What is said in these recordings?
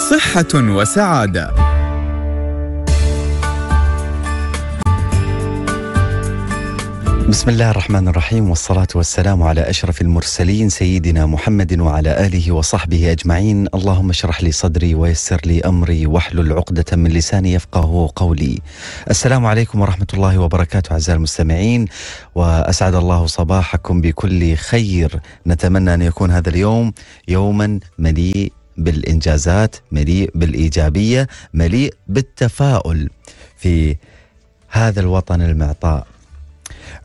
صحة وسعادة بسم الله الرحمن الرحيم والصلاة والسلام على أشرف المرسلين سيدنا محمد وعلى آله وصحبه أجمعين اللهم اشرح لي صدري ويسر لي أمري واحلل عقدة من لساني يفقه قولي السلام عليكم ورحمة الله وبركاته أعزائي المستمعين وأسعد الله صباحكم بكل خير نتمنى أن يكون هذا اليوم يوما مليء بالإنجازات مليء بالإيجابية مليء بالتفاؤل في هذا الوطن المعطاء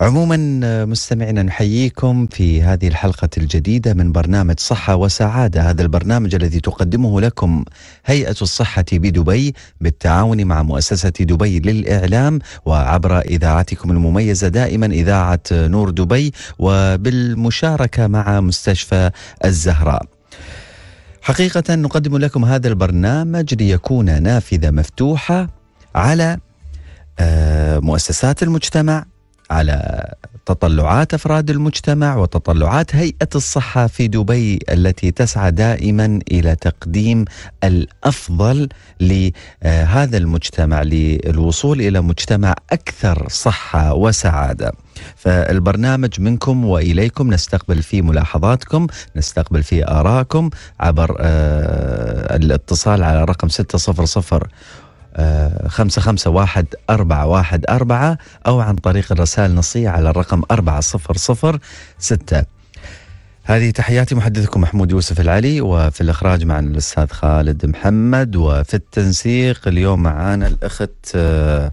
عموما مستمعينا نحييكم في هذه الحلقة الجديدة من برنامج صحة وسعادة هذا البرنامج الذي تقدمه لكم هيئة الصحة بدبي بالتعاون مع مؤسسة دبي للإعلام وعبر إذاعتكم المميزة دائما إذاعة نور دبي وبالمشاركة مع مستشفى الزهراء حقيقة نقدم لكم هذا البرنامج ليكون نافذة مفتوحة على آه، مؤسسات المجتمع على تطلعات افراد المجتمع وتطلعات هيئه الصحه في دبي التي تسعى دائما الى تقديم الافضل لهذا المجتمع للوصول الى مجتمع اكثر صحه وسعاده. فالبرنامج منكم واليكم نستقبل فيه ملاحظاتكم نستقبل فيه ارائكم عبر آه، الاتصال على رقم 600 آه، خمسة خمسة واحد أربعة واحد أربعة أو عن طريق الرسائل النصية على الرقم أربعة صفر صفر ستة هذه تحياتي محدثكم محمود يوسف العلي وفي الإخراج معنا الأستاذ خالد محمد وفي التنسيق اليوم معانا الأخت آه،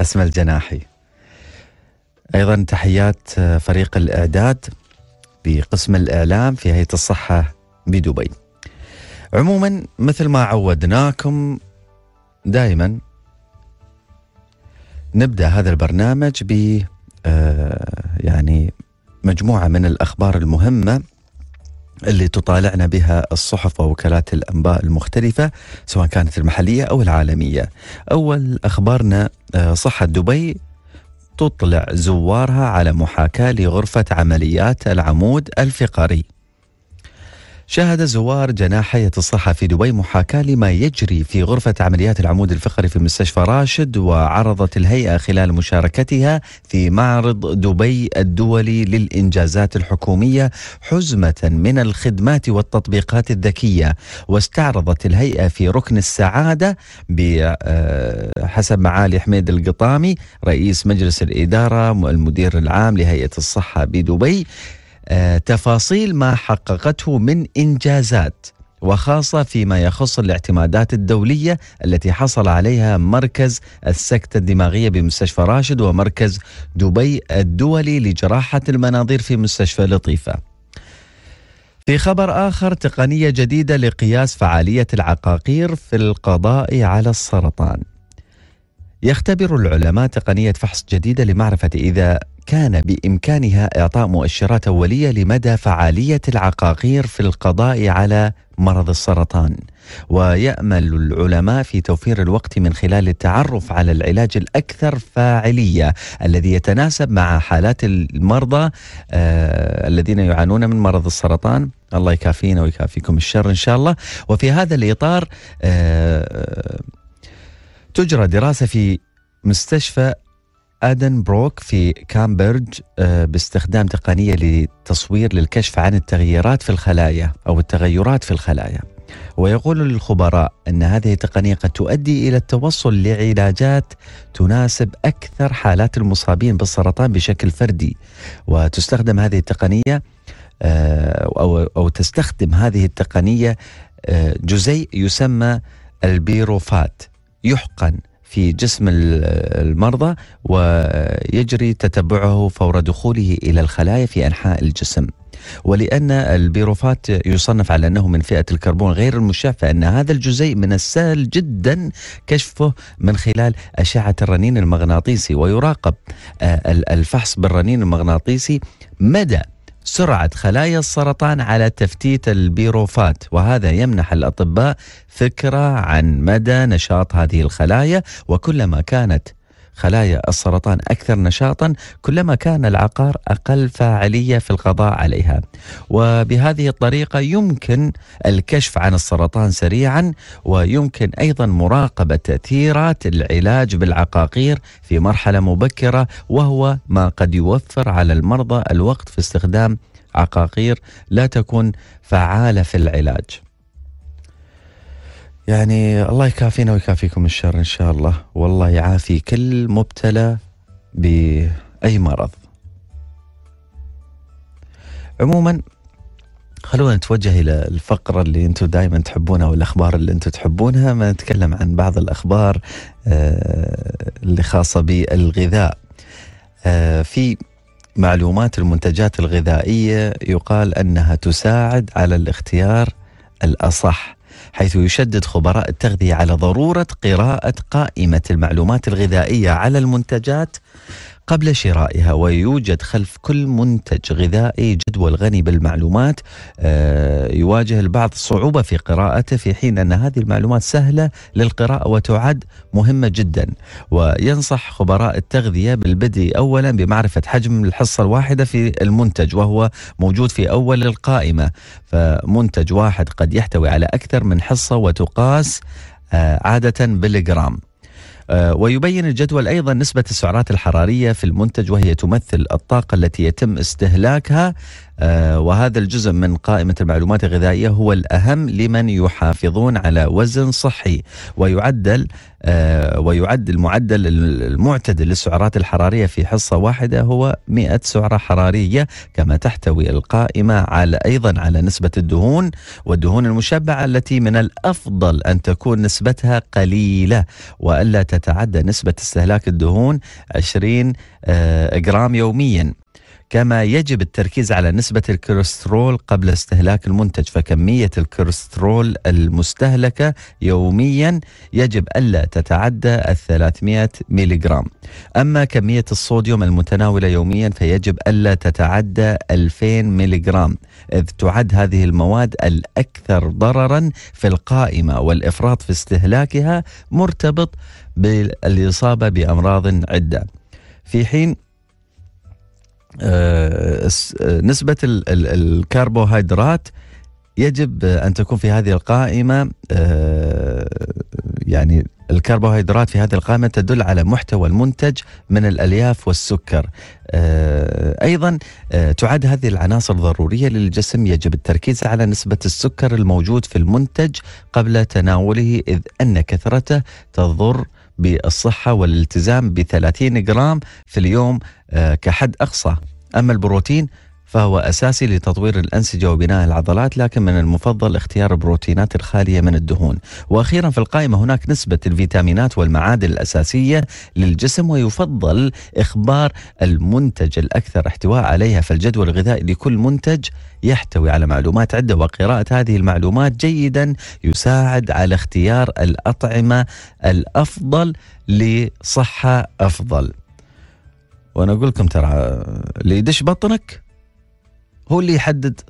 أسمى الجناحي أيضا تحيات آه، فريق الإعداد بقسم الإعلام في هيئة الصحة بدبي عموما مثل ما عودناكم دائما نبدأ هذا البرنامج ب آه، يعني مجموعة من الأخبار المهمة اللي تطالعنا بها الصحف ووكالات الانباء المختلفه سواء كانت المحليه او العالميه. اول اخبارنا آه، صحه دبي تطلع زوارها على محاكاة لغرفة عمليات العمود الفقري شهد زوار جناحية الصحة في دبي محاكاة لما يجري في غرفة عمليات العمود الفقري في مستشفى راشد وعرضت الهيئة خلال مشاركتها في معرض دبي الدولي للإنجازات الحكومية حزمة من الخدمات والتطبيقات الذكية واستعرضت الهيئة في ركن السعادة بحسب آه، معالي حميد القطامي رئيس مجلس الإدارة والمدير العام لهيئة الصحة بدبي آه، تفاصيل ما حققته من إنجازات وخاصة فيما يخص الاعتمادات الدولية التي حصل عليها مركز السكتة الدماغية بمستشفى راشد ومركز دبي الدولي لجراحة المناظير في مستشفى لطيفة في خبر آخر تقنية جديدة لقياس فعالية العقاقير في القضاء على السرطان يختبر العلماء تقنية فحص جديدة لمعرفة إذا كان بإمكانها إعطاء مؤشرات أولية لمدى فعالية العقاقير في القضاء على مرض السرطان ويأمل العلماء في توفير الوقت من خلال التعرف على العلاج الأكثر فاعلية الذي يتناسب مع حالات المرضى آه الذين يعانون من مرض السرطان الله يكافينا ويكافيكم الشر إن شاء الله وفي هذا الإطار آه تجرى دراسة في مستشفى ادن بروك في كامبرج آه، باستخدام تقنيه للتصوير للكشف عن التغييرات في الخلايا او التغيرات في الخلايا ويقول الخبراء ان هذه التقنيه قد تؤدي الى التوصل لعلاجات تناسب اكثر حالات المصابين بالسرطان بشكل فردي وتستخدم هذه التقنيه آه، او او تستخدم هذه التقنيه آه، جزيء يسمى البيروفات يحقن في جسم المرضى ويجري تتبعه فور دخوله الى الخلايا في انحاء الجسم. ولأن البيروفات يصنف على أنه من فئة الكربون غير المشع فأن هذا الجزيء من السهل جدا كشفه من خلال أشعة الرنين المغناطيسي ويراقب آه، الفحص بالرنين المغناطيسي مدى سرعة خلايا السرطان على تفتيت البيروفات وهذا يمنح الأطباء فكرة عن مدى نشاط هذه الخلايا وكلما كانت خلايا السرطان أكثر نشاطا كلما كان العقار أقل فاعلية في القضاء عليها وبهذه الطريقة يمكن الكشف عن السرطان سريعا ويمكن أيضا مراقبة تأثيرات العلاج بالعقاقير في مرحلة مبكرة وهو ما قد يوفر على المرضى الوقت في استخدام عقاقير لا تكون فعالة في العلاج يعني الله يكافينا ويكافيكم الشر ان شاء الله والله يعافي كل مبتلى باي مرض عموما خلونا نتوجه الى الفقره اللي انتم دائما تحبونها والاخبار اللي انتم تحبونها ما نتكلم عن بعض الاخبار آه، اللي خاصه بالغذاء آه، في معلومات المنتجات الغذائيه يقال انها تساعد على الاختيار الاصح حيث يشدد خبراء التغذية على ضرورة قراءة قائمة المعلومات الغذائية على المنتجات قبل شرائها ويوجد خلف كل منتج غذائي جدول غني بالمعلومات آه، يواجه البعض صعوبة في قراءته في حين أن هذه المعلومات سهلة للقراءة وتعد مهمة جدا وينصح خبراء التغذية بالبدء أولا بمعرفة حجم الحصة الواحدة في المنتج وهو موجود في أول القائمة فمنتج واحد قد يحتوي على أكثر من حصة وتقاس آه، عادة بالجرام آه، ويبين الجدول أيضا نسبة السعرات الحرارية في المنتج وهي تمثل الطاقة التي يتم استهلاكها آه، وهذا الجزء من قائمة المعلومات الغذائية هو الأهم لمن يحافظون على وزن صحي ويعدل آه، ويعد المعدل المعتدل للسعرات الحرارية في حصة واحدة هو 100 سعرة حرارية كما تحتوي القائمة على أيضا على نسبة الدهون والدهون المشبعة التي من الأفضل أن تكون نسبتها قليلة وألا تتعدى نسبة استهلاك الدهون 20 آه، جرام يوميا كما يجب التركيز على نسبة الكوليسترول قبل استهلاك المنتج فكمية الكوليسترول المستهلكة يوميا يجب ألا تتعدى ال 300 ميليغرام أما كمية الصوديوم المتناولة يوميا فيجب ألا تتعدى 2000 ميليغرام إذ تعد هذه المواد الأكثر ضررا في القائمة والإفراط في استهلاكها مرتبط بالإصابة بأمراض عدة في حين آه، آه، نسبة الكربوهيدرات يجب أن تكون في هذه القائمة آه، يعني الكربوهيدرات في هذه القائمة تدل على محتوى المنتج من الألياف والسكر أيضا تعد هذه العناصر ضرورية للجسم يجب التركيز على نسبة السكر الموجود في المنتج قبل تناوله إذ أن كثرته تضر بالصحة والالتزام ب 30 جرام في اليوم آه، كحد أقصى أما البروتين فهو أساسي لتطوير الأنسجة وبناء العضلات لكن من المفضل اختيار البروتينات الخالية من الدهون وأخيرا في القائمة هناك نسبة الفيتامينات والمعادن الأساسية للجسم ويفضل إخبار المنتج الأكثر احتواء عليها فالجدول الغذائي لكل منتج يحتوي على معلومات عدة وقراءة هذه المعلومات جيدا يساعد على اختيار الأطعمة الأفضل لصحة أفضل وأنا أقول لكم ترى اللي يدش بطنك هو اللي يحدد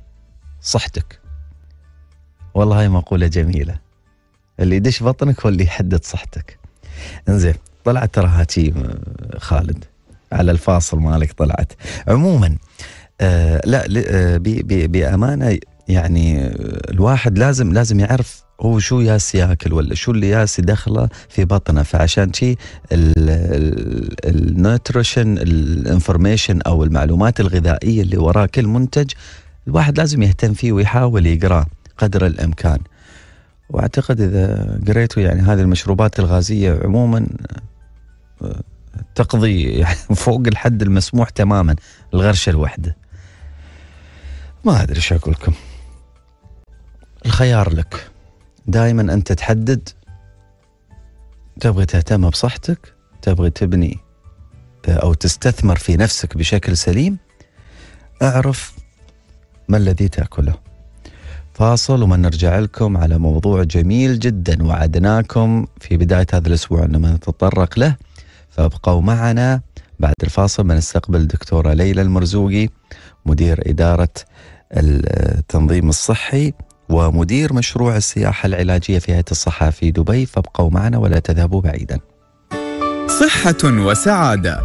صحتك والله هاي مقولة جميلة اللي يدش بطنك هو اللي يحدد صحتك انزين طلعت ترى هاتي آه، خالد على الفاصل مالك طلعت عموما آه لا آه بأمانة يعني آه، الواحد لازم لازم يعرف هو شو ياس ياكل ولا شو اللي ياس دخله في بطنه فعشان شي النوتريشن الانفورميشن او المعلومات الغذائيه اللي وراه كل منتج الواحد لازم يهتم فيه ويحاول يقراه قدر الامكان واعتقد اذا قريتوا يعني هذه المشروبات الغازيه عموما تقضي يعني فوق الحد المسموح تماما الغرشه الوحده ما ادري شو اقول لكم الخيار لك دائما انت تحدد تبغي تهتم بصحتك تبغي تبني آه، او تستثمر في نفسك بشكل سليم اعرف ما الذي تاكله فاصل وما نرجع لكم على موضوع جميل جدا وعدناكم في بدايه هذا الاسبوع انما نتطرق له فابقوا معنا بعد الفاصل بنستقبل الدكتورة ليلى المرزوقي مدير اداره التنظيم الصحي ومدير مشروع السياحة العلاجية في هيئة الصحة في دبي فابقوا معنا ولا تذهبوا بعيدا صحة وسعادة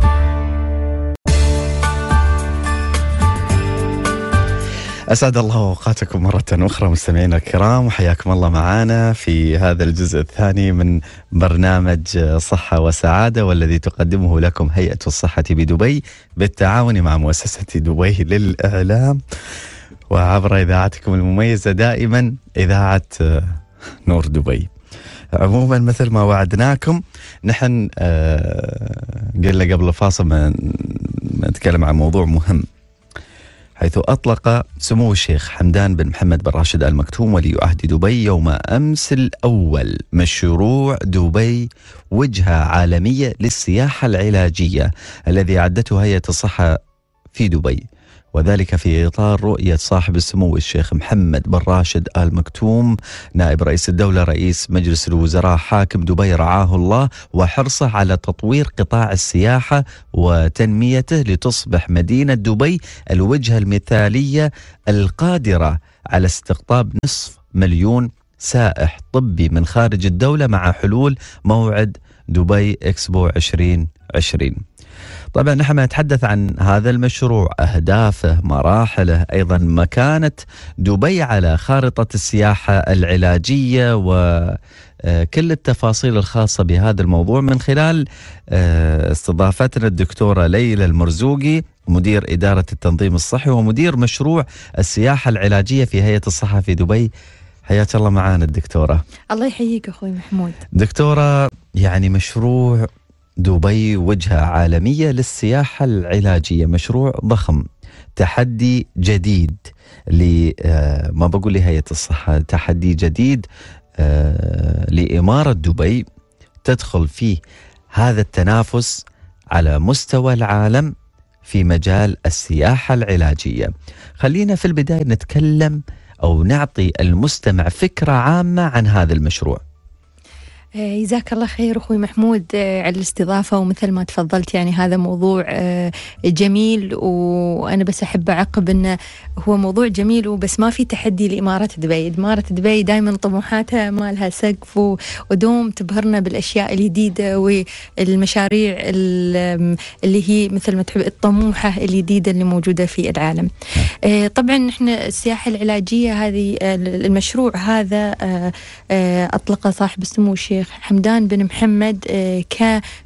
اسعد الله اوقاتكم مره اخرى مستمعينا الكرام وحياكم الله معنا في هذا الجزء الثاني من برنامج صحه وسعاده والذي تقدمه لكم هيئه الصحه بدبي بالتعاون مع مؤسسه دبي للاعلام. وعبر إذاعتكم المميزة دائما إذاعة آه، نور دبي عموما مثل ما وعدناكم نحن آه، قلنا قبل الفاصل ما نتكلم عن موضوع مهم حيث أطلق سمو الشيخ حمدان بن محمد بن راشد آل مكتوم ولي عهد دبي يوم أمس الأول مشروع دبي وجهة عالمية للسياحة العلاجية الذي أعدته هيئة الصحة في دبي وذلك في إطار رؤية صاحب السمو الشيخ محمد بن راشد آل مكتوم نائب رئيس الدولة رئيس مجلس الوزراء حاكم دبي رعاه الله وحرصه على تطوير قطاع السياحة وتنميته لتصبح مدينة دبي الوجهة المثالية القادرة على استقطاب نصف مليون سائح طبي من خارج الدولة مع حلول موعد دبي اكسبو 2020 طبعا نحن نتحدث عن هذا المشروع أهدافه مراحله أيضا مكانة دبي على خارطة السياحة العلاجية و آه، كل التفاصيل الخاصة بهذا الموضوع من خلال آه، استضافتنا الدكتورة ليلى المرزوقي مدير إدارة التنظيم الصحي ومدير مشروع السياحة العلاجية في هيئة الصحة في دبي حياك الله معانا الدكتورة الله يحييك أخوي محمود دكتورة يعني مشروع دبي وجهة عالمية للسياحة العلاجية مشروع ضخم تحدي جديد آه، ما بقول لهيئة الصحة تحدي جديد آه، لإمارة دبي تدخل فيه هذا التنافس على مستوى العالم في مجال السياحة العلاجية خلينا في البداية نتكلم أو نعطي المستمع فكرة عامة عن هذا المشروع آه، جزاك الله خير اخوي محمود آه، على الاستضافه ومثل ما تفضلت يعني هذا موضوع آه، جميل وانا بس احب اعقب انه هو موضوع جميل وبس ما في تحدي لاماره دبي، اماره دبي دائما طموحاتها ما لها سقف ودوم تبهرنا بالاشياء الجديده والمشاريع اللي هي مثل ما تحب الطموحه الجديده اللي موجوده في العالم. طبعا احنا السياحه العلاجيه هذه المشروع هذا اطلقه صاحب السمو الشيخ حمدان بن محمد آه،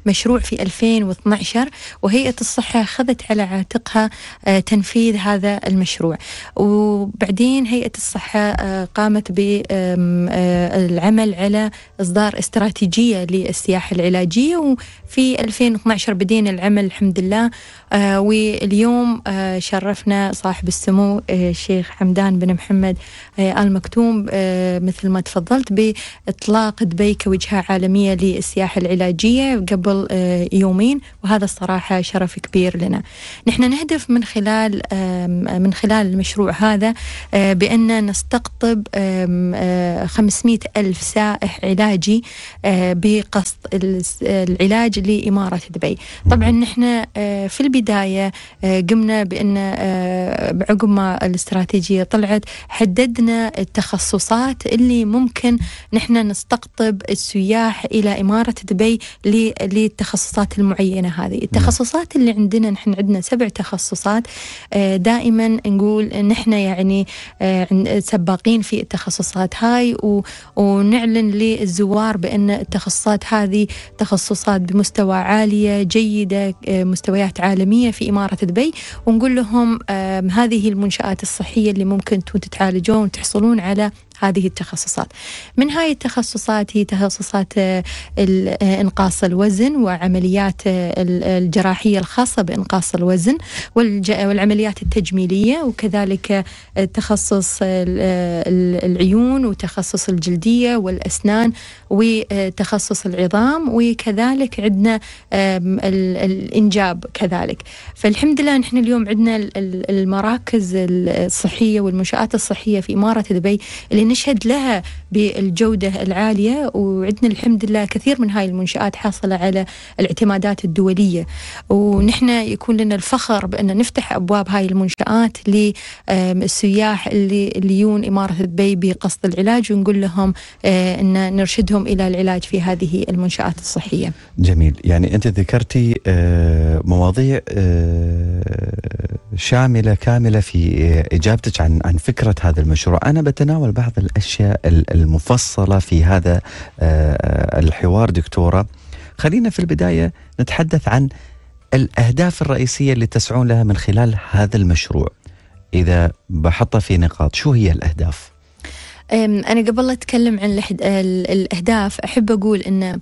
كمشروع في 2012 وهيئة الصحة أخذت على عاتقها آه، تنفيذ هذا المشروع وبعدين هيئة الصحة آه، قامت بالعمل على إصدار استراتيجية للسياحة العلاجية وفي 2012 بدينا العمل الحمد لله آه واليوم آه شرفنا صاحب السمو آه الشيخ حمدان بن محمد آه، آل مكتوم آه، مثل ما تفضلت بإطلاق دبي كوجهة عالمية للسياحة العلاجية قبل آه، يومين وهذا الصراحة شرف كبير لنا نحن نهدف من خلال من خلال المشروع هذا بأن نستقطب 500 ألف سائح علاجي بقصد العلاج لإمارة دبي طبعا نحن في البداية البداية آه، قمنا بأن آه، عقب ما الاستراتيجية طلعت حددنا التخصصات اللي ممكن نحن نستقطب السياح إلى إمارة دبي للتخصصات المعينة هذه نعم. التخصصات اللي عندنا نحن عندنا سبع تخصصات آه، دائما نقول نحن يعني سباقين في التخصصات هاي ونعلن للزوار بأن التخصصات هذه تخصصات بمستوى عالية جيدة مستويات عالمية العالمية في إمارة دبي ونقول لهم هذه المنشآت الصحية اللي ممكن تتعالجون وتحصلون على هذه التخصصات من هاي التخصصات هي تخصصات آه، آه، إنقاص الوزن وعمليات آه، الجراحية الخاصة بإنقاص الوزن والعمليات التجميلية وكذلك تخصص العيون وتخصص الجلدية والأسنان وتخصص العظام وكذلك عندنا الإنجاب كذلك فالحمد لله نحن اليوم عندنا المراكز الصحية والمنشآت الصحية في إمارة دبي اللي نشهد لها بالجودة العالية وعندنا الحمد لله كثير من هاي المنشآت حاصلة على الاعتمادات الدولية ونحن يكون لنا الفخر بأن نفتح أبواب هاي المنشآت للسياح اللي اللي يون إمارة دبي بقصد العلاج ونقول لهم آه، أن نرشدهم إلى العلاج في هذه المنشآت الصحية جميل يعني أنت ذكرتي آه، مواضيع آه، شاملة كاملة في إجابتك عن عن فكرة هذا المشروع أنا بتناول بعض الأشياء المفصلة في هذا آه، الحوار دكتورة خلينا في البداية نتحدث عن الأهداف الرئيسية اللي تسعون لها من خلال هذا المشروع إذا بحطها في نقاط شو هي الأهداف؟ أنا قبل لا أتكلم عن الأهداف أحب أقول أن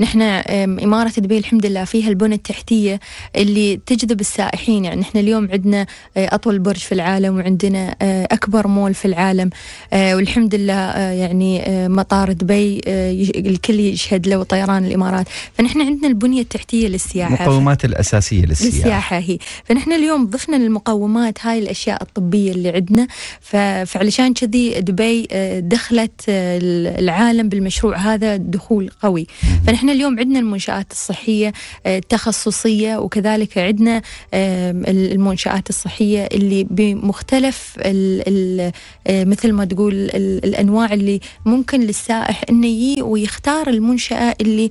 نحن إمارة دبي الحمد لله فيها البنى التحتية اللي تجذب السائحين يعني نحن اليوم عندنا أه، أطول برج في العالم وعندنا أه، أكبر مول في العالم أه، والحمد لله يعني مطار دبي الكل يشهد له طيران الإمارات فنحن عندنا البنية التحتية للسياحة المقومات الأساسية للسياحة للسياحة هي فنحن اليوم ضفنا للمقومات هاي الأشياء الطبية اللي عندنا فعلشان كذي دبي دخلت آه، العالم بالمشروع هذا دخول قوي فنحن اليوم عندنا المنشآت الصحية آه، التخصصية وكذلك عندنا آه، المنشآت الصحية اللي بمختلف الـ الـ مثل ما تقول الأنواع اللي ممكن للسائح أنه يجي ويختار المنشأة اللي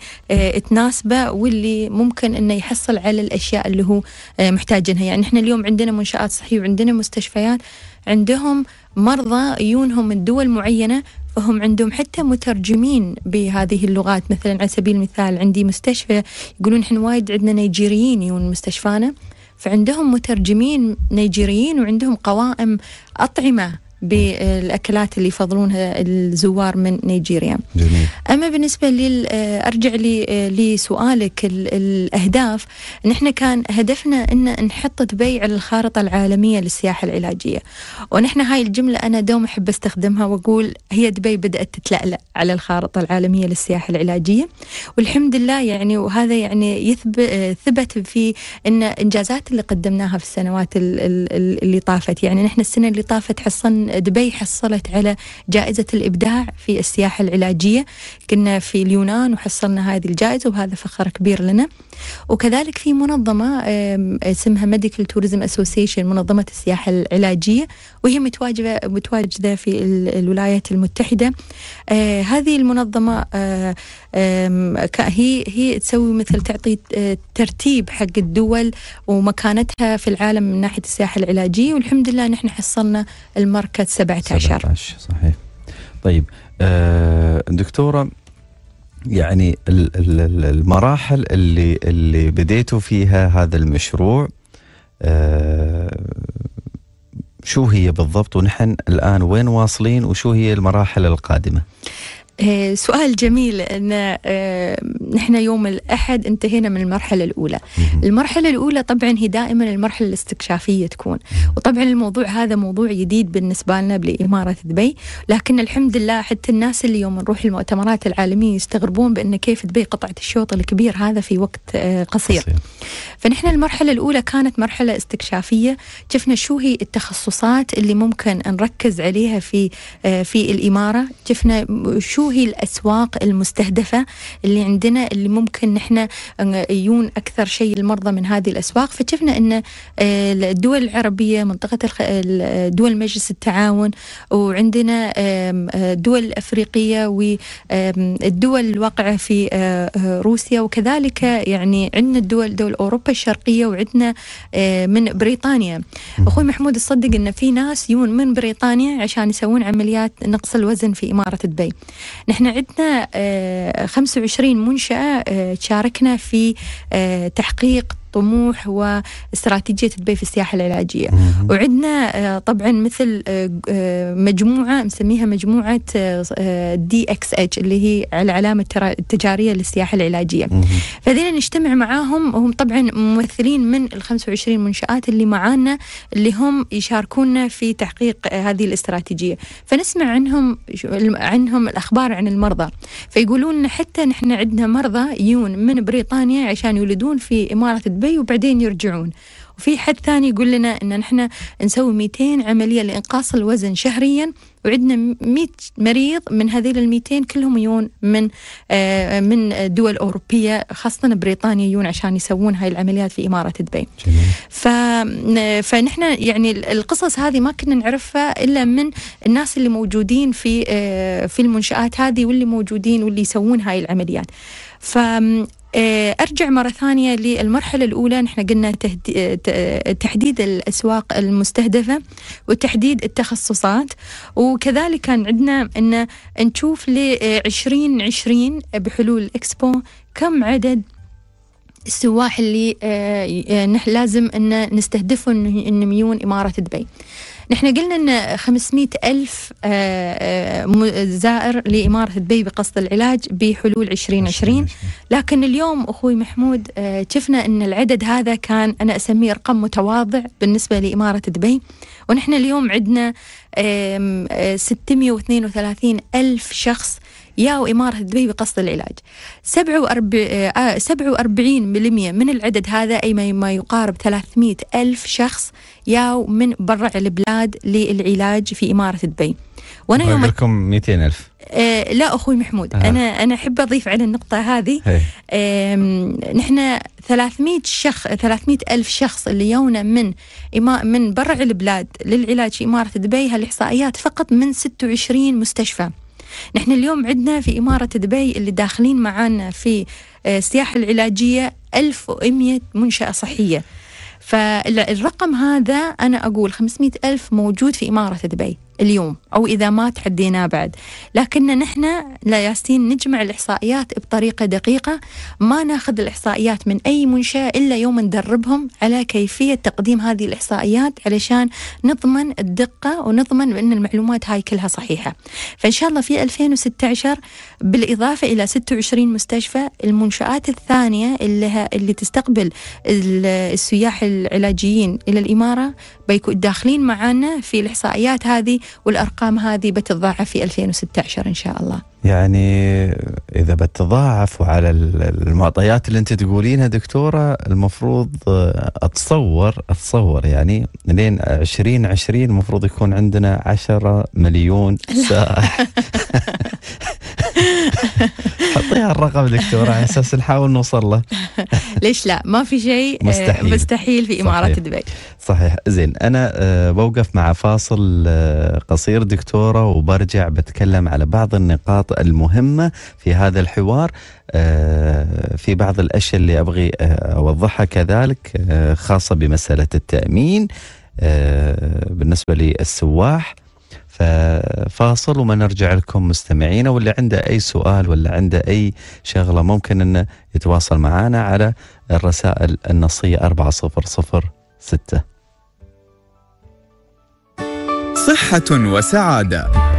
تناسبه واللي ممكن أنه يحصل على الأشياء اللي هو محتاجينها يعني نحن اليوم عندنا منشآت صحية وعندنا مستشفيات عندهم مرضى يونهم من دول معينة فهم عندهم حتى مترجمين بهذه اللغات مثلا على سبيل المثال عندي مستشفى يقولون احنا وايد عندنا نيجيريين يون مستشفانا فعندهم مترجمين نيجيريين وعندهم قوائم أطعمة بالاكلات اللي يفضلونها الزوار من نيجيريا. جميل. اما بالنسبه لي آه، ارجع لي آه، لسؤالك الاهداف نحن كان هدفنا ان نحط دبي على الخارطه العالميه للسياحه العلاجيه ونحن هاي الجمله انا دوم احب استخدمها واقول هي دبي بدات تتلألأ على الخارطه العالميه للسياحه العلاجيه والحمد لله يعني وهذا يعني يثبت آه، ثبت في ان انجازات اللي قدمناها في السنوات اللي طافت يعني نحن السنه اللي طافت حصلنا دبي حصلت على جائزة الإبداع في السياحة العلاجية كنا في اليونان وحصلنا هذه الجائزة وهذا فخر كبير لنا وكذلك في منظمة اسمها Medical Tourism Association منظمة السياحة العلاجية وهي متواجدة متواجدة في الولايات المتحدة آه هذه المنظمة آه آه هي هي تسوي مثل تعطي آه، ترتيب حق الدول ومكانتها في العالم من ناحية السياحة العلاجية والحمد لله نحن حصلنا المركز 17 17 صحيح طيب آه، دكتورة يعني المراحل اللي اللي بديتوا فيها هذا المشروع آه، شو هي بالضبط ونحن الآن وين واصلين وشو هي المراحل القادمة آه، سؤال جميل ان آه، نحن يوم الاحد انتهينا من المرحله الاولى المرحله الاولى طبعا هي دائما المرحله الاستكشافيه تكون وطبعا الموضوع هذا موضوع جديد بالنسبه لنا بالاماره دبي لكن الحمد لله حتى الناس اللي يوم نروح المؤتمرات العالميه يستغربون بان كيف دبي قطعه الشوط الكبير هذا في وقت آه، قصير فنحن المرحله الاولى كانت مرحله استكشافيه شفنا شو هي التخصصات اللي ممكن نركز عليها في في الاماره شفنا شو شو هي الأسواق المستهدفة اللي عندنا اللي ممكن نحن يجون أكثر شيء المرضى من هذه الأسواق فشفنا أن آه، الدول العربية منطقة دول مجلس التعاون وعندنا آه، الدول الأفريقية والدول الواقعة في آه، روسيا وكذلك يعني عندنا الدول دول أوروبا الشرقية وعندنا من بريطانيا أخوي محمود تصدق أن في ناس يون من بريطانيا عشان يسوون عمليات نقص الوزن في إمارة دبي نحن عندنا 25 آه، منشأة آه، شاركنا في آه، تحقيق طموح واستراتيجية دبي في السياحة العلاجية وعندنا آه، طبعا مثل آه، آه، مجموعة نسميها مجموعة دي اكس اتش اللي هي العلامة التجارية للسياحة العلاجية فذينا نجتمع معاهم وهم طبعا ممثلين من ال 25 منشآت اللي معانا اللي هم يشاركونا في تحقيق هذه الاستراتيجية فنسمع عنهم عنهم الأخبار عن المرضى فيقولون حتى نحن عندنا مرضى يون من بريطانيا عشان يولدون في إمارة دبي دبي وبعدين يرجعون وفي حد ثاني يقول لنا ان نحن نسوي 200 عمليه لانقاص الوزن شهريا وعندنا 100 مريض من هذيل ال 200 كلهم يجون من آه، من دول اوروبيه خاصه بريطانيا يجون عشان يسوون هاي العمليات في اماره دبي. جميل. فنحن يعني القصص هذه ما كنا نعرفها الا من الناس اللي موجودين في آه، في المنشات هذه واللي موجودين واللي يسوون هاي العمليات. ف آه، أرجع مرة ثانية للمرحلة الأولى نحن قلنا تحديد الأسواق المستهدفة وتحديد التخصصات وكذلك كان عندنا أن نشوف ل 2020 بحلول اكسبو كم عدد السواح اللي آه، نحن لازم أن نستهدفهم أنهم يجون إمارة دبي نحن قلنا أن 500 ألف آه، آه، زائر لإمارة دبي بقصد العلاج بحلول 2020 لكن اليوم أخوي محمود آه، شفنا أن العدد هذا كان أنا أسميه رقم متواضع بالنسبة لإمارة دبي ونحن اليوم عندنا 632 ألف شخص يا وإمارة دبي بقصد العلاج 47 آه، من العدد هذا أي ما يقارب 300 ألف شخص ياو من برع البلاد للعلاج في إمارة دبي وانا يوم لكم 200 الف آه لا اخوي محمود انا انا احب اضيف على النقطه هذه آه نحن 300 شخص 300 الف شخص اللي يونا من إما من برع البلاد للعلاج في اماره دبي هالاحصائيات فقط من 26 مستشفى نحن اليوم عندنا في إمارة دبي اللي داخلين معانا في آه، السياحة العلاجية 1100 منشأة صحية فالرقم هذا أنا أقول 500 ألف موجود في إمارة دبي اليوم أو إذا ما تحديناه بعد لكن نحن لا ياسين نجمع الإحصائيات بطريقة دقيقة ما ناخذ الإحصائيات من أي منشأة إلا يوم ندربهم على كيفية تقديم هذه الإحصائيات علشان نضمن الدقة ونضمن بأن المعلومات هاي كلها صحيحة فإن شاء الله في 2016 بالإضافة إلى 26 مستشفى المنشآت الثانية اللي, اللي تستقبل السياح العلاجيين إلى الإمارة بيكون داخلين معنا في الإحصائيات هذه والارقام هذه بتتضاعف في 2016 ان شاء الله. يعني اذا بتضاعف وعلى المعطيات اللي انت تقولينها دكتوره المفروض اتصور اتصور يعني لين 2020 المفروض يكون عندنا 10 مليون سائح حطيها الرقم دكتورة على اساس نحاول نوصل له ليش لا ما في شيء آه، مستحيل مستحيل في امارات دبي صحيح زين انا آه، بوقف مع فاصل آه، قصير دكتورة وبرجع بتكلم على بعض النقاط المهمة في هذا الحوار في بعض الاشياء اللي ابغي اوضحها كذلك خاصة بمسألة التأمين بالنسبة للسواح ففاصل وما نرجع لكم مستمعينا واللي عنده أي سؤال ولا عنده أي شغلة ممكن أنه يتواصل معنا على الرسائل النصية 4006 صحة وسعادة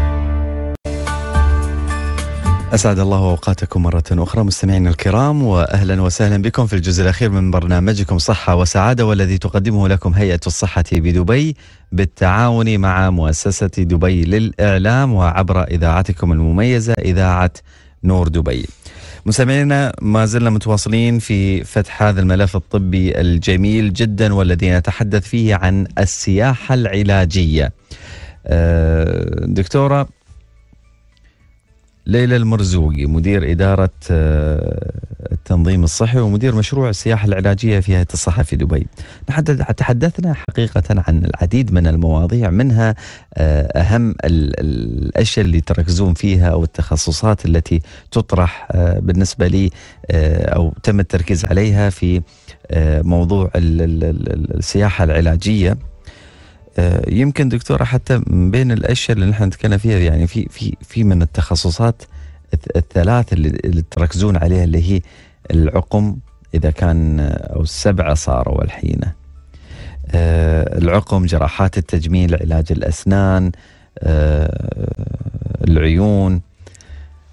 أسعد الله أوقاتكم مرة أخرى مستمعينا الكرام وأهلا وسهلا بكم في الجزء الأخير من برنامجكم صحة وسعادة والذي تقدمه لكم هيئة الصحة بدبي بالتعاون مع مؤسسة دبي للإعلام وعبر إذاعتكم المميزة إذاعة نور دبي. مستمعينا ما زلنا متواصلين في فتح هذا الملف الطبي الجميل جدا والذي نتحدث فيه عن السياحة العلاجية. أه، دكتوره ليلى المرزوقي مدير إدارة آه، التنظيم الصحي ومدير مشروع السياحة العلاجية في هيئة الصحة في دبي تحدثنا حقيقة عن العديد من المواضيع منها آه، أهم الأشياء اللي تركزون فيها أو التخصصات التي تطرح آه، بالنسبة لي أو تم التركيز عليها في موضوع السياحة العلاجية آه، يمكن دكتوره حتى من بين الاشياء اللي نحن نتكلم فيها يعني في في في من التخصصات الثلاث اللي, تركزون عليها اللي هي العقم اذا كان آه، او السبعه صاروا الحين آه، العقم جراحات التجميل علاج الاسنان العيون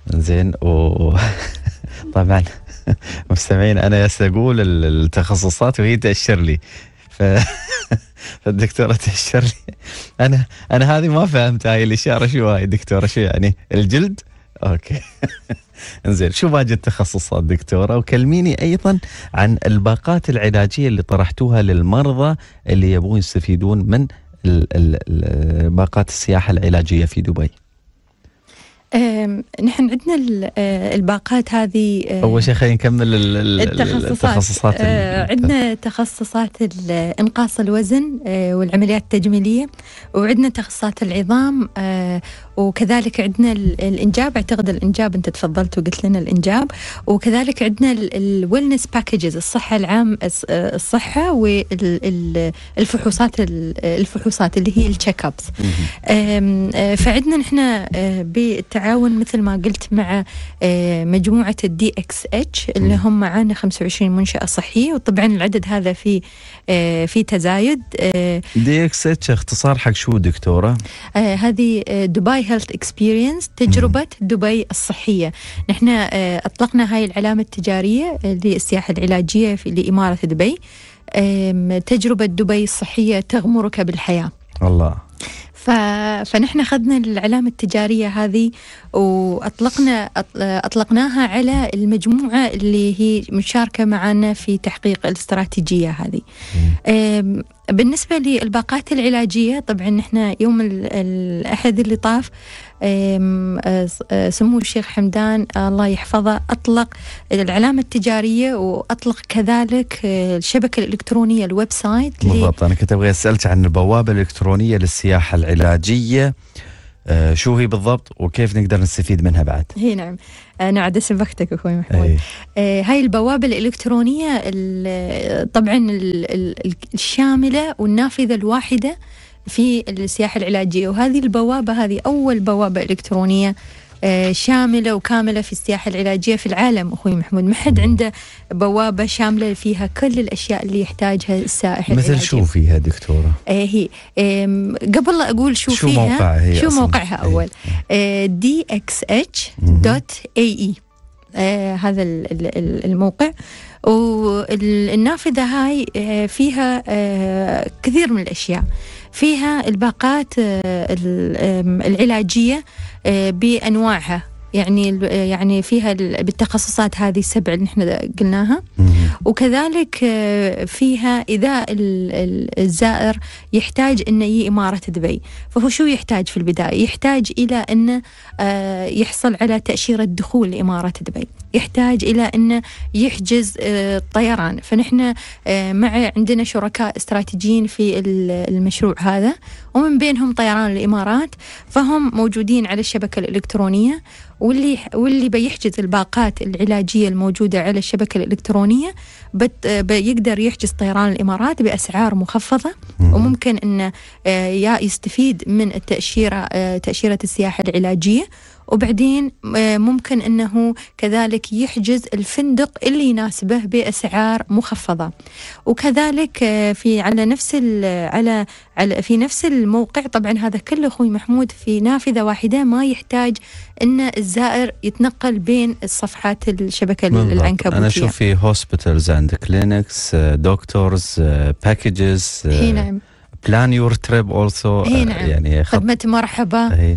زين و طبعا مستمعين انا اقول التخصصات وهي تاشر لي فالدكتوره تحشر لي انا انا هذه ما فهمت هاي الاشاره شو هاي دكتوره شو يعني الجلد؟ اوكي انزين شو باقي التخصصات دكتوره وكلميني ايضا عن الباقات العلاجيه اللي طرحتوها للمرضى اللي يبغون يستفيدون من باقات السياحه العلاجيه في دبي. نحن عندنا آه، الباقات هذه آه، اول شيء خلينا نكمل التخصصات, آه، عندنا تخصصات انقاص الوزن والعمليات التجميليه وعندنا تخصصات العظام وكذلك عندنا الانجاب اعتقد الانجاب انت تفضلت وقلت لنا الانجاب وكذلك عندنا الويلنس باكجز الصحه العام الصحه والفحوصات الفحوصات اللي هي التشيك ابس فعندنا نحن بالتعاون مثل ما قلت مع مجموعه الدي اكس اتش اللي هم معانا 25 منشاه صحيه وطبعا العدد هذا في في تزايد دي اكس اتش اختصار حق شو دكتوره؟ هذه دبي هيلث اكسبيرينس تجربه دبي الصحيه نحن آه، اطلقنا هاي العلامه التجاريه آه، للسياحه العلاجيه في لاماره دبي تجربه دبي الصحيه تغمرك بالحياه الله فنحن أخذنا العلامة التجارية هذه وأطلقنا أطلقناها على المجموعة اللي هي مشاركة معنا في تحقيق الاستراتيجية هذه بالنسبة للباقات العلاجية طبعا نحن يوم الأحد اللي طاف سمو الشيخ حمدان الله يحفظه أطلق العلامة التجارية وأطلق كذلك الشبكة الإلكترونية الويب سايت بالضبط أنا كنت أبغى أسألك عن البوابة الإلكترونية للسياحة العلاجية شو هي بالضبط وكيف نقدر نستفيد منها بعد؟ هي نعم انا عاد سبقتك اخوي محمود أي. هاي البوابه الالكترونيه طبعا الشامله والنافذه الواحده في السياحة العلاجية وهذه البوابة هذه أول بوابة إلكترونية آه، شاملة وكاملة في السياحة العلاجية في العالم أخوي محمود ما حد عنده بوابة شاملة فيها كل الأشياء اللي يحتاجها السائح مثل العلاجية. شو فيها دكتورة؟ آه هي آه، قبل لا أقول شو, شو فيها موقعها هي شو أصلاً. موقعها إيه. أول آه dxh.ae آه هذا الموقع والنافذة هاي آه، فيها آه كثير من الأشياء آه فيها الباقات آه، العلاجية آه، بأنواعها يعني آه، يعني فيها بالتخصصات هذه السبع اللي احنا قلناها وكذلك فيها اذا الزائر يحتاج انه يجي اماره دبي فهو شو يحتاج في البدايه يحتاج الى انه يحصل على تاشيره دخول لاماره دبي يحتاج إلى أنه يحجز الطيران آه، فنحن آه، مع عندنا شركاء استراتيجيين في المشروع هذا ومن بينهم طيران الإمارات فهم موجودين على الشبكة الإلكترونية واللي واللي بيحجز الباقات العلاجية الموجودة على الشبكة الإلكترونية بيقدر يحجز طيران الإمارات بأسعار مخفضة وممكن أنه آه، يستفيد من التأشيرة تأشيرة السياحة العلاجية وبعدين آه، ممكن أنه كذلك يحجز الفندق اللي يناسبه بأسعار مخفضة وكذلك آه، في على نفس على على في نفس الموقع طبعا هذا كله أخوي محمود في نافذة واحدة ما يحتاج أن الزائر يتنقل بين الصفحات الشبكة العنكبوتية أنا أشوف في هوسبيتالز عند كلينكس دكتورز باكجز نعم بلان يور تريب اولسو يعني خدمه مرحبا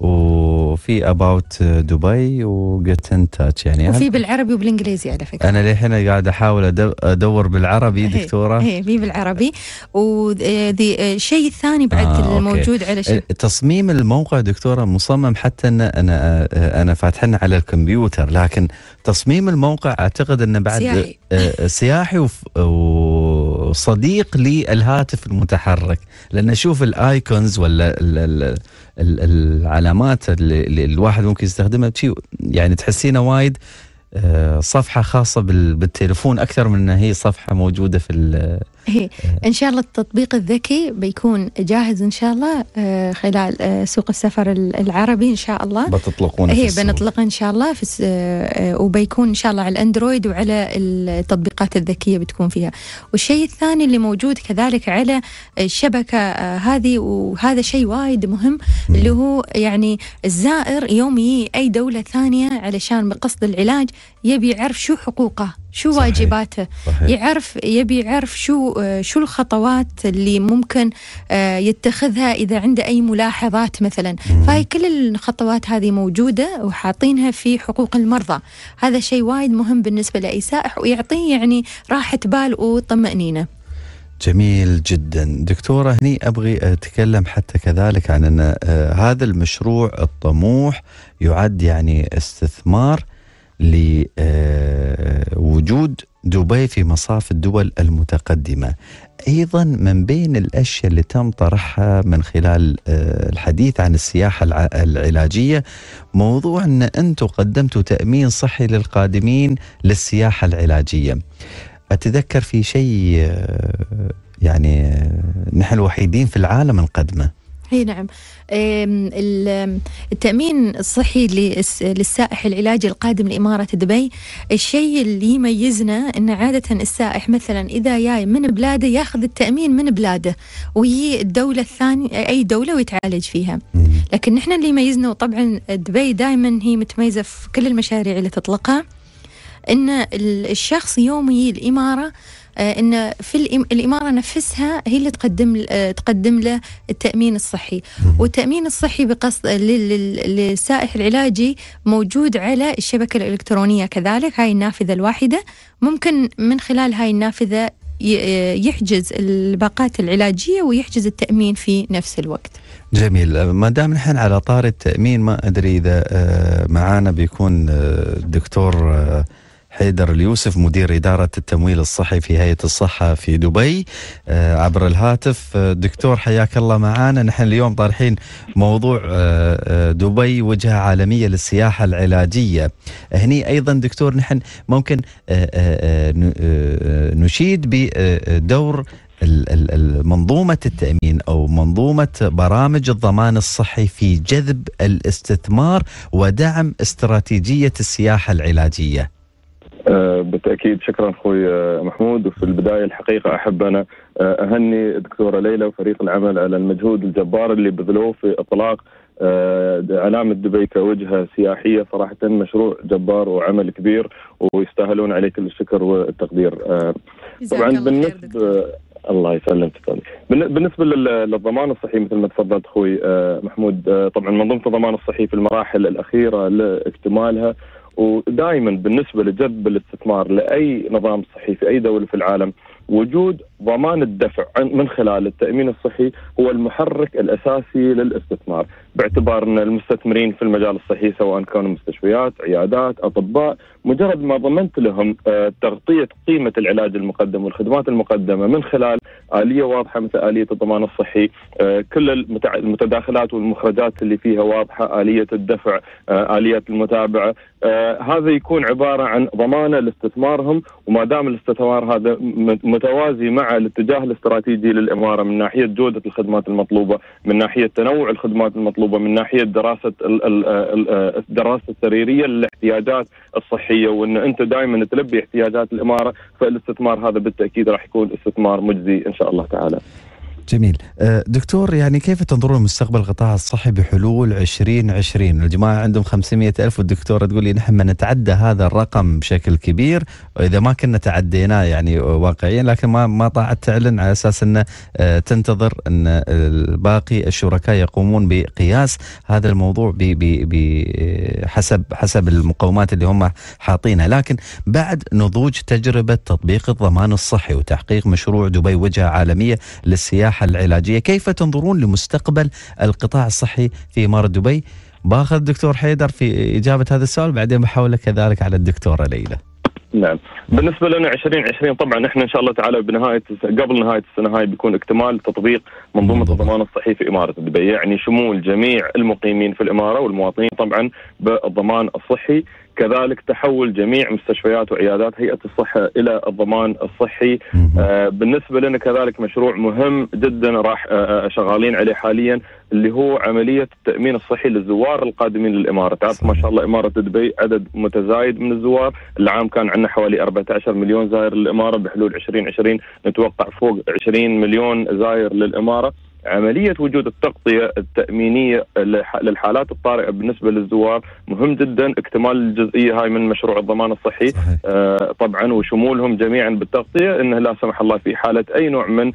و وفي اباوت آه، دبي وجيت ان تاتش يعني وفي بالعربي وبالانجليزي على فكره انا للحين قاعد احاول ادور بالعربي إيه، دكتوره اي في بالعربي والشيء آه، آه، الثاني بعد آه الموجود على شيء إيه، تصميم الموقع دكتوره مصمم حتى ان انا انا فاتحنا على الكمبيوتر لكن تصميم الموقع اعتقد انه بعد سياحي, سياحي و صديق للهاتف المتحرك لان اشوف الايكونز ولا ال ال ال العلامات اللي الواحد ممكن يستخدمها يعني تحسينها وايد آه، صفحه خاصه بالتليفون اكثر من انها هي صفحه موجوده في إيه. ان شاء الله التطبيق الذكي بيكون جاهز ان شاء الله آه، خلال آه، سوق السفر العربي ان شاء الله بتطلقونه إيه، هي بنطلقه ان شاء الله في آه، وبيكون ان شاء الله على الاندرويد وعلى التطبيقات الذكيه بتكون فيها والشيء الثاني اللي موجود كذلك على الشبكه هذه وهذا شيء وايد مهم اللي هو يعني الزائر يوم يجي اي دوله ثانيه علشان بقصد العلاج يبي يعرف شو حقوقه شو صحيح. واجباته صحيح. يعرف يبي يعرف شو شو الخطوات اللي ممكن آه، يتخذها اذا عنده اي ملاحظات مثلا مم. فهي كل الخطوات هذه موجوده وحاطينها في حقوق المرضى هذا شيء وايد مهم بالنسبه لاي سائح ويعطيه يعني راحه بال وطمانينه جميل جدا دكتوره هني ابغي اتكلم حتى كذلك عن ان آه، هذا المشروع الطموح يعد يعني استثمار لوجود دبي في مصاف الدول المتقدمة أيضا من بين الأشياء اللي تم طرحها من خلال آه، الحديث عن السياحة العلاجية موضوع أن أنتم قدمتوا تأمين صحي للقادمين للسياحة العلاجية أتذكر في شيء آه، يعني آه، نحن الوحيدين في العالم نقدمه اي نعم التأمين الصحي للسائح العلاجي القادم لإمارة دبي الشيء اللي يميزنا أن عادة السائح مثلا إذا جاي من بلاده ياخذ التأمين من بلاده ويجي الدولة الثانية أي دولة ويتعالج فيها لكن نحن اللي يميزنا وطبعا دبي دائما هي متميزة في كل المشاريع اللي تطلقها أن الشخص يوم يجي الإمارة آه، ان في الاماره نفسها هي اللي تقدم آه، تقدم له التامين الصحي والتامين الصحي بقصد للسائح العلاجي موجود على الشبكه الالكترونيه كذلك هاي النافذه الواحده ممكن من خلال هاي النافذه آه، يحجز الباقات العلاجيه ويحجز التامين في نفس الوقت. جميل ما دام نحن على طار التامين ما ادري اذا معانا بيكون الدكتور حيدر اليوسف مدير إدارة التمويل الصحي في هيئة الصحة في دبي آه، عبر الهاتف آه، دكتور حياك الله معانا نحن اليوم طارحين موضوع آه، دبي وجهة عالمية للسياحة العلاجية هني أيضا دكتور نحن ممكن نشيد بدور منظومة التأمين أو منظومة برامج الضمان الصحي في جذب الاستثمار ودعم استراتيجية السياحة العلاجية آه، بالتاكيد شكرا اخوي آه، محمود وفي البدايه الحقيقه احب انا آه، اهني الدكتوره ليلى وفريق العمل على المجهود الجبار اللي بذلوه في اطلاق علامة دبي كوجهة سياحية صراحة مشروع جبار وعمل كبير ويستاهلون عليه كل الشكر والتقدير طبعا بالنسبة الله يسلمك بالنسبه للضمان الصحي مثل ما تفضلت اخوي محمود طبعا منظومه الضمان الصحي في المراحل الاخيره لاكتمالها ودائما بالنسبه لجذب الاستثمار لاي نظام صحي في اي دوله في العالم وجود ضمان الدفع من خلال التأمين الصحي هو المحرك الأساسي للاستثمار باعتبار أن المستثمرين في المجال الصحي سواء كانوا مستشفيات عيادات أطباء مجرد ما ضمنت لهم آه، تغطية قيمة العلاج المقدم والخدمات المقدمة من خلال آلية واضحة مثل آلية الضمان الصحي آه، كل المتداخلات والمخرجات اللي فيها واضحة آلية الدفع آه، آلية المتابعة هذا يكون عبارة عن ضمانة لاستثمارهم وما دام الاستثمار هذا متوازي مع الاتجاه الاستراتيجي للاماره من ناحيه جوده الخدمات المطلوبه، من ناحيه تنوع الخدمات المطلوبه، من ناحيه دراسه الدراسه السريريه للاحتياجات الصحيه وان انت دائما تلبي احتياجات الاماره فالاستثمار هذا بالتاكيد راح يكون استثمار مجزي ان شاء الله تعالى. جميل أه، دكتور يعني كيف تنظرون لمستقبل القطاع الصحي بحلول 2020 الجماعة عندهم 500 ألف والدكتورة تقول لي نحن نتعدى هذا الرقم بشكل كبير وإذا ما كنا تعديناه يعني واقعيا لكن ما ما طاعت تعلن على أساس أن أه، تنتظر أن أه، باقي الشركاء يقومون بقياس هذا الموضوع بحسب حسب المقومات اللي هم حاطينها لكن بعد نضوج تجربة تطبيق الضمان الصحي وتحقيق مشروع دبي وجهة عالمية للسياحة الساحه العلاجيه، كيف تنظرون لمستقبل القطاع الصحي في اماره دبي؟ باخذ الدكتور حيدر في اجابه هذا السؤال بعدين بحوله كذلك على الدكتوره ليلى. نعم بالنسبة لنا 2020 طبعا احنا ان شاء الله تعالى بنهاية قبل نهاية السنة هاي بيكون اكتمال تطبيق منظومة الضمان الصحي في إمارة دبي يعني شمول جميع المقيمين في الإمارة والمواطنين طبعا بالضمان الصحي كذلك تحول جميع مستشفيات وعيادات هيئه الصحه الى الضمان الصحي آه، بالنسبه لنا كذلك مشروع مهم جدا راح آه، آه، شغالين عليه حاليا اللي هو عمليه التامين الصحي للزوار القادمين للاماره، تعرف ما شاء الله اماره دبي عدد متزايد من الزوار، العام كان عندنا حوالي 14 مليون زائر للاماره بحلول 2020 نتوقع فوق 20 مليون زائر للاماره، عمليه وجود التغطيه التامينيه للحالات الطارئه بالنسبه للزوار مهم جدا اكتمال الجزئيه هاي من مشروع الضمان الصحي آه طبعا وشمولهم جميعا بالتغطيه انه لا سمح الله في حاله اي نوع من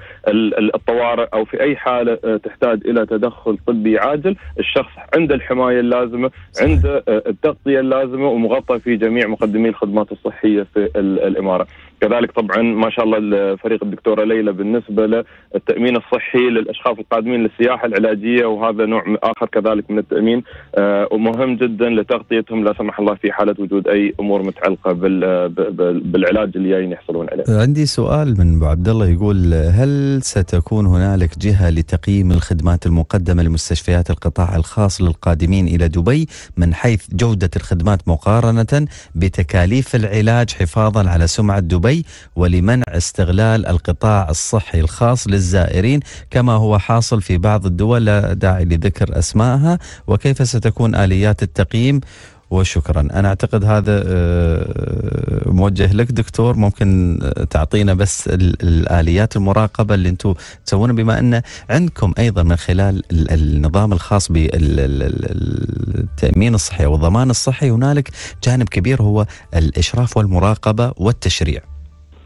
الطوارئ او في اي حاله آه، تحتاج الى تدخل طبي عاجل الشخص عنده الحمايه اللازمه صحيح. عنده آه، التغطيه اللازمه ومغطى في جميع مقدمي الخدمات الصحيه في الاماره كذلك طبعا ما شاء الله فريق الدكتوره ليلى بالنسبه للتامين الصحي للاشخاص القادمين للسياحه العلاجيه وهذا نوع اخر كذلك من التامين آه، ومهم جدا لتغطيتهم لا سمح الله في حاله وجود اي امور متعلقه بالعلاج اللي جايين يحصلون عليه. عندي سؤال من ابو عبد الله يقول هل ستكون هنالك جهه لتقييم الخدمات المقدمه لمستشفيات القطاع الخاص للقادمين الى دبي من حيث جوده الخدمات مقارنه بتكاليف العلاج حفاظا على سمعه دبي دبي ولمنع استغلال القطاع الصحي الخاص للزائرين كما هو حاصل في بعض الدول لا داعي لذكر أسمائها وكيف ستكون آليات التقييم وشكرا أنا أعتقد هذا آه، موجه لك دكتور ممكن تعطينا بس الآليات المراقبة اللي أنتم تسوونها بما أن عندكم أيضا من خلال النظام الخاص بالتأمين الصحي والضمان الصحي هنالك جانب كبير هو الإشراف والمراقبة والتشريع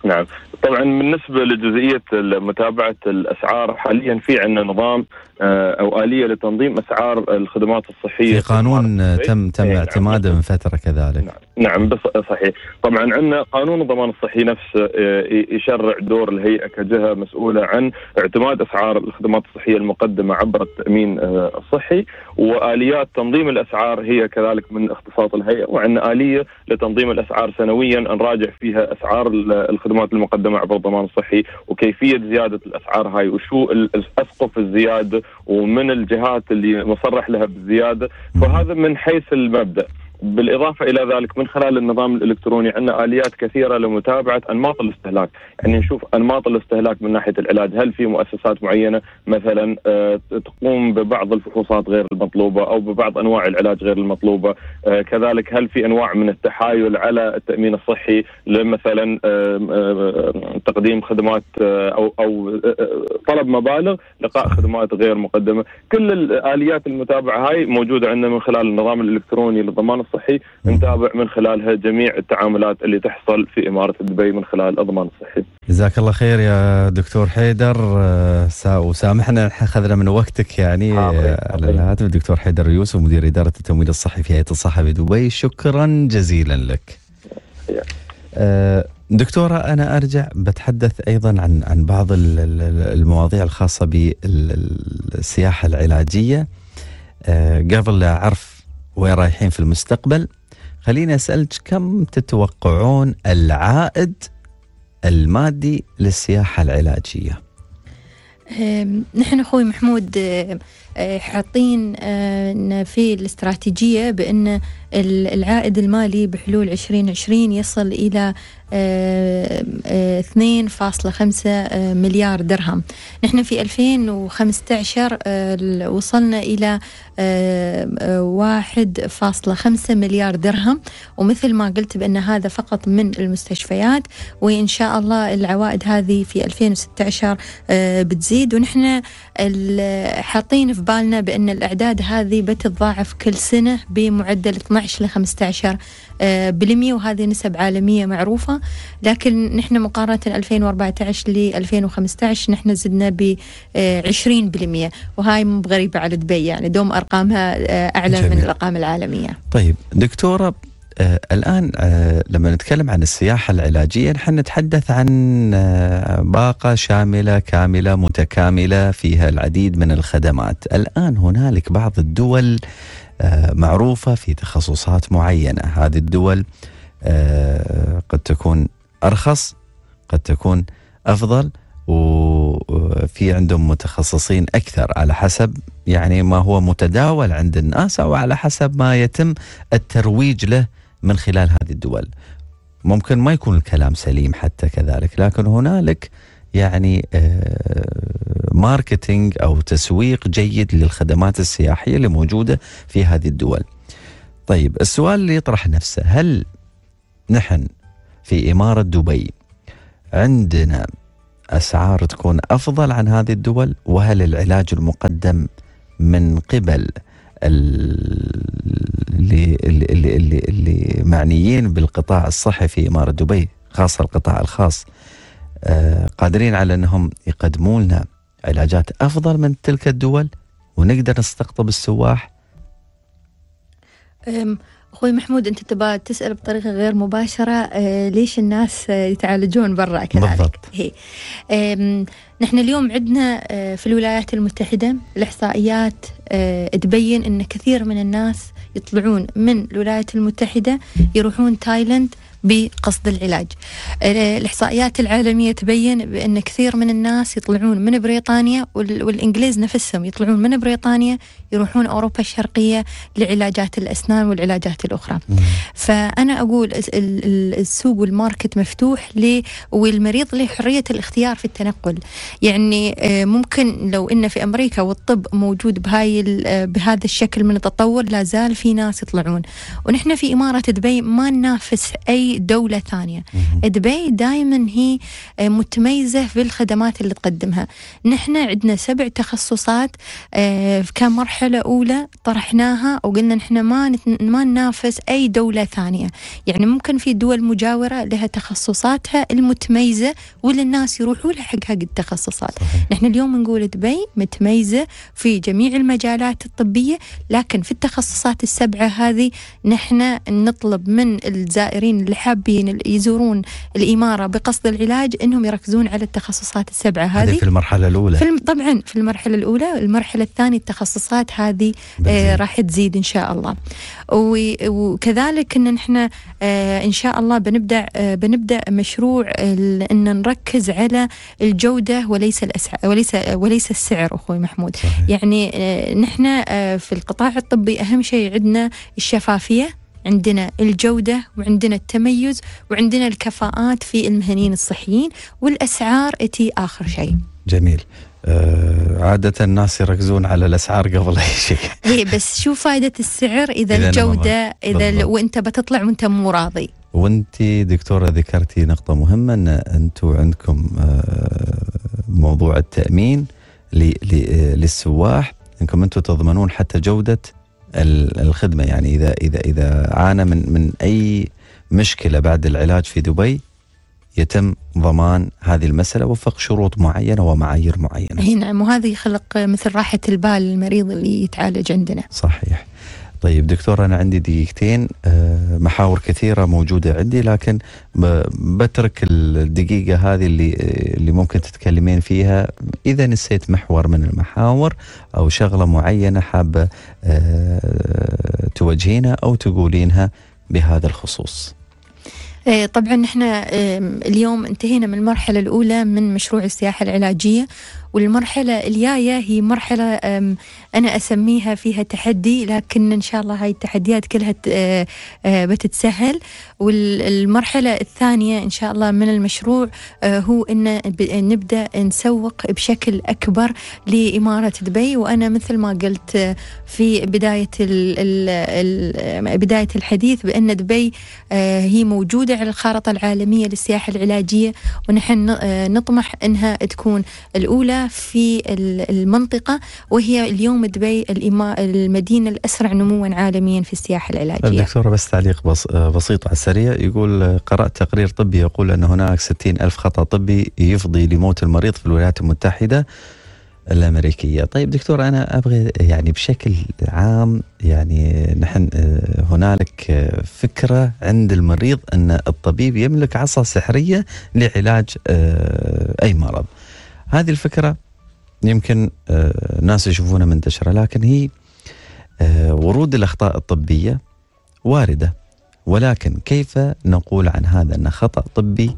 No. طبعا بالنسبه لجزئيه متابعه الاسعار حاليا في عندنا نظام آه، او اليه لتنظيم اسعار الخدمات الصحيه في قانون نعم. تم تم نعم. اعتماده من فتره كذلك نعم, نعم، صحيح طبعا عندنا قانون الضمان الصحي نفسه آه، يشرع دور الهيئه كجهه مسؤوله عن اعتماد اسعار الخدمات الصحيه المقدمه عبر التامين آه، الصحي واليات تنظيم الاسعار هي كذلك من اختصاص الهيئه وعندنا اليه لتنظيم الاسعار سنويا نراجع فيها اسعار الخدمات المقدمه عبر الضمان ضمان صحي وكيفيه زياده الاسعار هاي وشو الاسقف الزياده ومن الجهات اللي مصرح لها بالزياده فهذا من حيث المبدا بالإضافة إلى ذلك من خلال النظام الإلكتروني عندنا آليات كثيرة لمتابعة أنماط الاستهلاك يعني نشوف أنماط الاستهلاك من ناحية العلاج هل في مؤسسات معينة مثلا آه، تقوم ببعض الفحوصات غير المطلوبة أو ببعض أنواع العلاج غير المطلوبة آه، كذلك هل في أنواع من التحايل على التأمين الصحي لمثلا آه، تقديم خدمات أو, أو طلب مبالغ لقاء خدمات غير مقدمة كل الآليات المتابعة هاي موجودة عندنا من خلال النظام الإلكتروني للضمان الصحي الصحي نتابع من خلالها جميع التعاملات اللي تحصل في إمارة دبي من خلال الأضمان الصحي جزاك الله خير يا دكتور حيدر آه، وسامحنا أخذنا من وقتك يعني آه، على الهاتف دكتور حيدر يوسف مدير إدارة التمويل الصحي في هيئة الصحة بدبي شكرا جزيلا لك آه، دكتورة أنا أرجع بتحدث أيضا عن عن بعض المواضيع الخاصة بالسياحة العلاجية قبل قبل أعرف وين رايحين في المستقبل خليني اسالك كم تتوقعون العائد المادي للسياحه العلاجيه نحن اخوي محمود آه، حاطين آه، في الاستراتيجية بأن العائد المالي بحلول 2020 يصل إلى 2.5 آه، مليار درهم نحن في 2015 وصلنا إلى 1.5 مليار درهم ومثل ما قلت بأن هذا فقط من المستشفيات وإن شاء الله العوائد هذه في 2016 بتزيد ونحن حاطين في بالنا بأن الأعداد هذه بتتضاعف كل سنة بمعدل 12 ل 15 بالمية وهذه نسب عالمية معروفة لكن نحن مقارنة 2014 ل 2015 نحن زدنا ب 20 آه، بالمية وهاي مو على دبي يعني دوم أرقامها آه، أعلى جميل. من الأرقام العالمية طيب دكتورة آه الآن آه لما نتكلم عن السياحة العلاجية نحن نتحدث عن آه باقة شاملة كاملة متكاملة فيها العديد من الخدمات الآن هنالك بعض الدول آه معروفة في تخصصات معينة هذه الدول آه قد تكون أرخص قد تكون أفضل وفي آه، عندهم متخصصين اكثر على حسب يعني ما هو متداول عند الناس او على حسب ما يتم الترويج له من خلال هذه الدول ممكن ما يكون الكلام سليم حتى كذلك لكن هنالك يعني آه، ماركتينج او تسويق جيد للخدمات السياحيه اللي موجوده في هذه الدول. طيب السؤال اللي يطرح نفسه هل نحن في اماره دبي عندنا اسعار تكون افضل عن هذه الدول وهل العلاج المقدم من قبل اللي اللي اللي اللي معنيين بالقطاع الصحي في إمارة دبي خاصة القطاع الخاص آه، قادرين على أنهم يقدموا لنا علاجات أفضل من تلك الدول ونقدر نستقطب السواح اخوي محمود انت تبغى تسال بطريقه غير مباشره آه، ليش الناس آه، يتعالجون برا كذلك بالضبط. إيه. نحن اليوم عندنا آه، في الولايات المتحده الاحصائيات تبين ان كثير من الناس يطلعون من الولايات المتحده يروحون تايلند بقصد العلاج الإحصائيات العالمية تبين بأن كثير من الناس يطلعون من بريطانيا والإنجليز نفسهم يطلعون من بريطانيا يروحون أوروبا الشرقية لعلاجات الأسنان والعلاجات الأخرى فأنا أقول السوق والماركت مفتوح لي والمريض له حرية الاختيار في التنقل يعني آه، ممكن لو إن في أمريكا والطب موجود بهاي آه، بهذا الشكل من التطور لا زال في ناس يطلعون ونحن في إمارة دبي ما ننافس أي دوله ثانيه دبي دائما هي آه، متميزه في الخدمات اللي تقدمها نحن عندنا سبع تخصصات آه، كمرحله اولى طرحناها وقلنا نحن ما ما ننافس اي دوله ثانيه يعني ممكن في دول مجاوره لها تخصصاتها المتميزه واللي الناس يروحوا لها حق حق التخصصات نحن اليوم نقول دبي متميزه في جميع المجالات الطبيه لكن في التخصصات السبعه هذه نحن نطلب من الزائرين اللي اللي حابين يزورون الإمارة بقصد العلاج أنهم يركزون على التخصصات السبعة هذه هذه في المرحلة الأولى في طبعا في المرحلة الأولى المرحلة الثانية التخصصات هذه آه راح تزيد إن شاء الله وكذلك أن نحن آه إن شاء الله بنبدأ آه بنبدأ مشروع أن نركز على الجودة وليس الأسعار وليس وليس السعر أخوي محمود صحيح. يعني آه، نحن آه، في القطاع الطبي أهم شيء عندنا الشفافية عندنا الجودة وعندنا التميز وعندنا الكفاءات في المهنيين الصحيين والأسعار تي آخر شيء جميل آه عادة الناس يركزون على الأسعار قبل أي شيء إيه بس شو فائدة السعر إذا, إذا الجودة إذا ال... وأنت بتطلع وأنت مو راضي وانت دكتوره ذكرتي نقطه مهمه ان انتم عندكم آه، موضوع التامين آه، للسواح انكم انتم تضمنون حتى جوده الخدمه يعني اذا اذا اذا عانى من من اي مشكله بعد العلاج في دبي يتم ضمان هذه المسألة وفق شروط معينة ومعايير معينة نعم وهذا يخلق مثل راحة البال للمريض اللي يتعالج عندنا صحيح طيب دكتور أنا عندي دقيقتين آه، محاور كثيرة موجودة عندي لكن بترك الدقيقة هذه اللي اللي ممكن تتكلمين فيها إذا نسيت محور من المحاور أو شغلة معينة حابة آه، توجهينها أو تقولينها بهذا الخصوص. آه، طبعا احنا اليوم انتهينا من المرحلة الأولى من مشروع السياحة العلاجية والمرحلة الجاية هي مرحلة أنا أسميها فيها تحدي لكن إن شاء الله هاي التحديات كلها بتتسهل والمرحلة الثانية إن شاء الله من المشروع هو إن نبدأ نسوق بشكل أكبر لإمارة دبي وأنا مثل ما قلت في بداية ال ال بداية الحديث بأن دبي هي موجودة على الخارطة العالمية للسياحة العلاجية ونحن نطمح أنها تكون الأولى في المنطقة وهي اليوم دبي المدينة الأسرع نموا عالميا في السياحة العلاجية دكتورة بس تعليق بس بسيط على السريع يقول قرأت تقرير طبي يقول أن هناك 60 ألف خطأ طبي يفضي لموت المريض في الولايات المتحدة الامريكيه، طيب دكتور انا ابغى يعني بشكل عام يعني نحن آه، هنالك آه، فكره عند المريض ان الطبيب يملك عصا سحريه لعلاج آه، اي مرض. هذه الفكره يمكن آه، ناس يشوفونها منتشره لكن هي آه، ورود الاخطاء الطبيه وارده ولكن كيف نقول عن هذا انه خطا طبي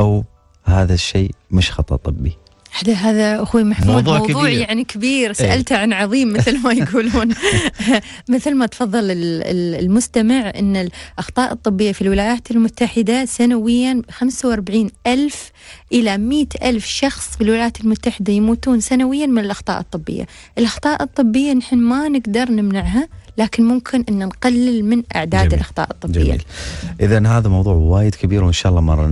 او هذا الشيء مش خطا طبي هذا هذا اخوي محمود موضوع, موضوع كبير. يعني كبير إيه. سالته عن عظيم مثل ما يقولون مثل ما تفضل المستمع ان الاخطاء الطبيه في الولايات المتحده سنويا 45 الف الى 100 الف شخص في الولايات المتحده يموتون سنويا من الاخطاء الطبيه الاخطاء الطبيه نحن ما نقدر نمنعها لكن ممكن أن نقلل من أعداد جميل. الأخطاء الطبية جميل. إذا هذا موضوع وايد كبير وإن شاء الله مرة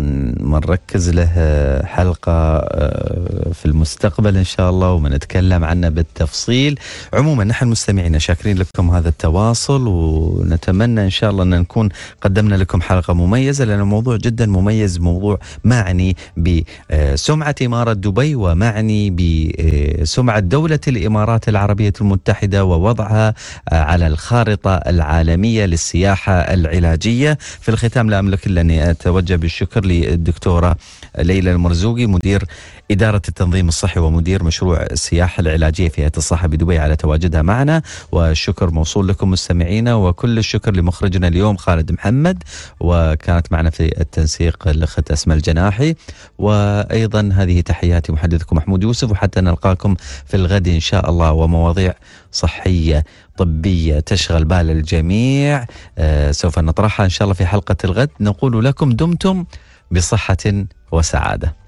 نركز له آه، حلقة آه، في المستقبل إن شاء الله ونتكلم عنه بالتفصيل عموما نحن مستمعين شاكرين لكم هذا التواصل ونتمنى إن شاء الله أن نكون قدمنا لكم حلقة مميزة لأن الموضوع جدا مميز موضوع معني بسمعة إمارة دبي ومعني بسمعة دولة الإمارات العربية المتحدة ووضعها آه، على الخارطة العالمية للسياحة العلاجية في الختام لا أملك إلا أني أتوجه بالشكر للدكتورة ليلى المرزوقي مدير إدارة التنظيم الصحي ومدير مشروع السياحة العلاجية في هيئة الصحة بدبي على تواجدها معنا والشكر موصول لكم مستمعينا وكل الشكر لمخرجنا اليوم خالد محمد وكانت معنا في التنسيق الأخت أسماء الجناحي وأيضا هذه تحياتي محدثكم محمود يوسف وحتى نلقاكم في الغد إن شاء الله ومواضيع صحية طبية تشغل بال الجميع آه سوف نطرحها إن شاء الله في حلقة الغد نقول لكم دمتم بصحة وسعادة